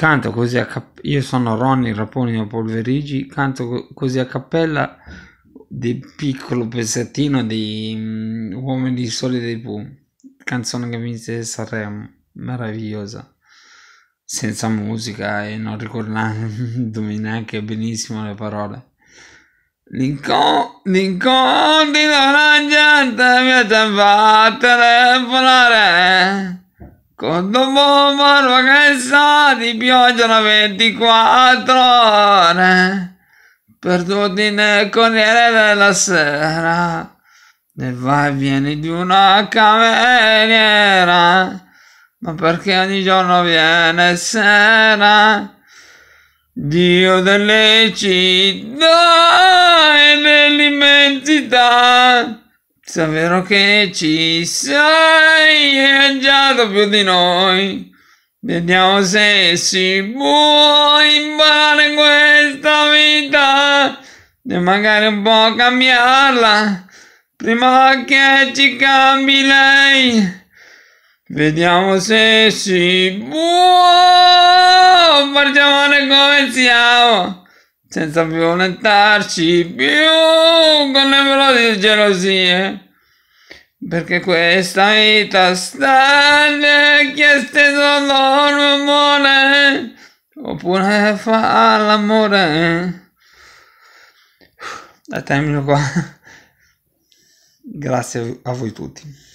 canto così a cappella, io sono Ronny Raponino Polverigi, canto così a cappella di piccolo pezzettino di mm, Uomini di Sole dei Pooh, canzone che vinse Sanremo, meravigliosa, senza musica e non ricordandomi neanche benissimo le parole. L'incon, l'incon di la raggianta mi ha già fatto telefonare. Condomomano che sa di pioggia 24 ore per tutti nel corriere della sera e vai e vieni di una cameriera ma perché ogni giorno viene sera Dio delle città e dell'immensità se è vero che ci sei mangiato più di noi. Vediamo se si può imparare questa vita e magari un po' cambiarla prima che ci cambi lei. Vediamo se si può facciamo come siamo senza violentarci più con le melodie proprie gelosie. Perché questa vita stanno chieste dolore, amore, oppure fa l'amore. E termino qua. Grazie a voi tutti.